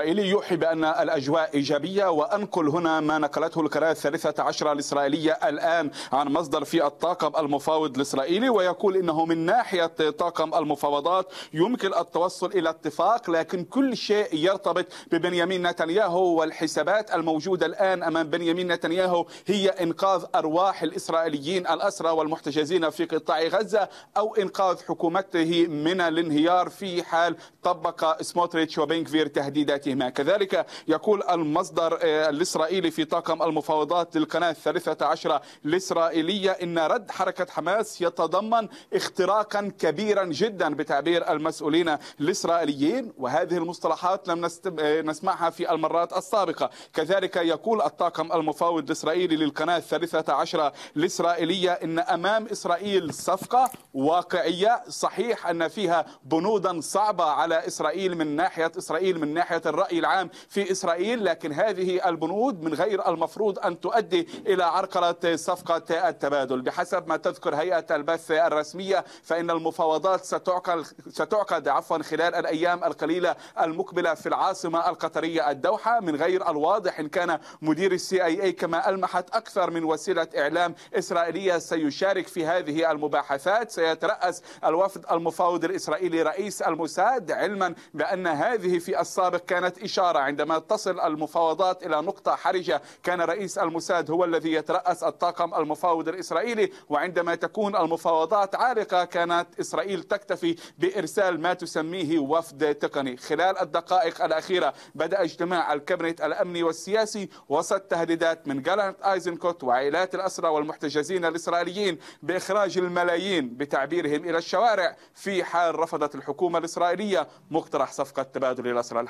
الإسرائيلي يوحي بأن الأجواء إيجابية وأنقل هنا ما نقلته القناة الثالثة عشرة الإسرائيلية الآن عن مصدر في الطاقم المفاوض الإسرائيلي ويقول إنه من ناحية طاقم المفاوضات يمكن التوصل إلى اتفاق لكن كل شيء يرتبط ببنيامين نتنياهو والحسابات الموجودة الآن أمام بنيامين نتنياهو هي إنقاذ أرواح الإسرائيليين الأسرى والمحتجزين في قطاع غزة أو إنقاذ حكومته من الانهيار في حال طبق سموتريتش وبنكفير تهديدات ولايتهما كذلك يقول المصدر آه، الإسرائيلي في طاقم المفاوضات للقناة الثالثة عشرة الإسرائيلية إن رد حركة حماس يتضمن اختراقا كبيرا جدا بتعبير المسؤولين الإسرائيليين وهذه المصطلحات لم آه، نسمعها في المرات السابقة كذلك يقول الطاقم المفاوض الإسرائيلي للقناة الثالثة عشرة الإسرائيلية إن أمام إسرائيل صفقة واقعية صحيح أن فيها بنودا صعبة على إسرائيل من ناحية إسرائيل من ناحية الرأي العام في إسرائيل لكن هذه البنود من غير المفروض أن تؤدي إلى عرقلة صفقة التبادل بحسب ما تذكر هيئة البث الرسمية فإن المفاوضات ستعقل ستعقد عفوا خلال الأيام القليلة المقبلة في العاصمة القطرية الدوحة من غير الواضح إن كان مدير السي اي اي كما ألمحت أكثر من وسيلة إعلام إسرائيلية سيشارك في هذه المباحثات سيترأس الوفد المفاوض الإسرائيلي رئيس الموساد علما بأن هذه في السابق كانت كانت إشارة عندما تصل المفاوضات إلى نقطة حرجة كان رئيس الموساد هو الذي يترأس الطاقم المفاوض الإسرائيلي وعندما تكون المفاوضات عالقة كانت إسرائيل تكتفي بإرسال ما تسميه وفد تقني خلال الدقائق الأخيرة بدأ اجتماع الكابينت الأمني والسياسي وسط تهديدات من جالانت آيزنكوت وعائلات الأسرى والمحتجزين الإسرائيليين بإخراج الملايين بتعبيرهم إلى الشوارع في حال رفضت الحكومة الإسرائيلية مقترح صفقة تبادل الأسرى الحالي